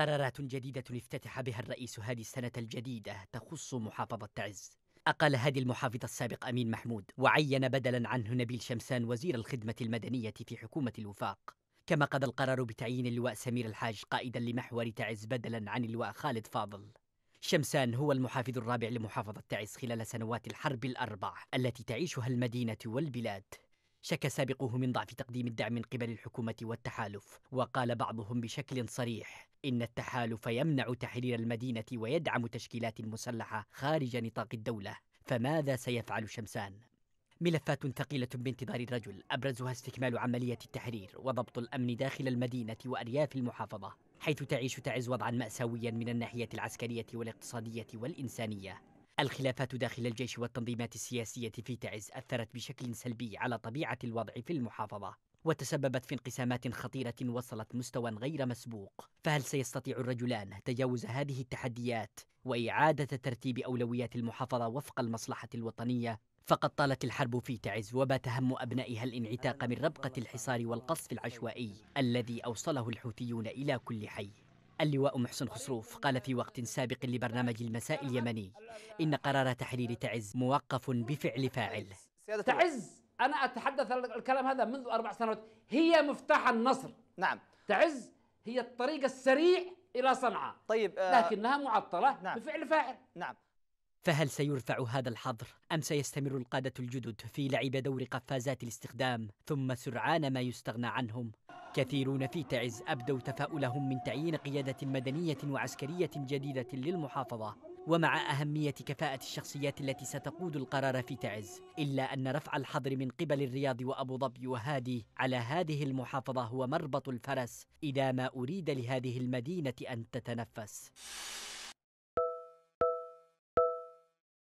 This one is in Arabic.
قرارات جديدة افتتح بها الرئيس هذه السنة الجديدة تخص محافظة تعز أقال هادي المحافظ السابق أمين محمود وعين بدلا عنه نبيل شمسان وزير الخدمة المدنية في حكومة الوفاق كما قضى القرار بتعيين اللواء سمير الحاج قائدا لمحور تعز بدلا عن اللواء خالد فاضل شمسان هو المحافظ الرابع لمحافظة تعز خلال سنوات الحرب الأربع التي تعيشها المدينة والبلاد شك سابقوه من ضعف تقديم الدعم من قبل الحكومة والتحالف وقال بعضهم بشكل صريح إن التحالف يمنع تحرير المدينة ويدعم تشكيلات مسلحة خارج نطاق الدولة فماذا سيفعل شمسان؟ ملفات ثقيلة بانتظار الرجل أبرزها استكمال عملية التحرير وضبط الأمن داخل المدينة وأرياف المحافظة حيث تعيش تعز وضعا مأساويا من الناحية العسكرية والاقتصادية والإنسانية الخلافات داخل الجيش والتنظيمات السياسية في تعز أثرت بشكل سلبي على طبيعة الوضع في المحافظة وتسببت في انقسامات خطيرة وصلت مستوى غير مسبوق فهل سيستطيع الرجلان تجاوز هذه التحديات وإعادة ترتيب أولويات المحافظة وفق المصلحة الوطنية فقد طالت الحرب في تعز وبات هم أبنائها الانعتاق من ربقة الحصار والقصف العشوائي الذي أوصله الحوثيون إلى كل حي اللواء محسن خسروف قال في وقت سابق لبرنامج المساء اليمني إن قرار تحرير تعز موقف بفعل فاعل تعز أنا أتحدث الكلام هذا منذ أربع سنوات هي مفتاح النصر نعم تعز هي الطريق السريع إلى صنعاء طيب آه لكنها معطلة نعم بفعل فاعل نعم فهل سيرفع هذا الحظر أم سيستمر القادة الجدد في لعب دور قفازات الاستخدام ثم سرعان ما يستغنى عنهم كثيرون في تعز أبدوا تفاؤلهم من تعيين قيادة مدنية وعسكرية جديدة للمحافظة ومع أهمية كفاءة الشخصيات التي ستقود القرار في تعز إلا أن رفع الحظر من قبل الرياض وأبو ظبي وهادي على هذه المحافظة هو مربط الفرس إذا ما أريد لهذه المدينة أن تتنفس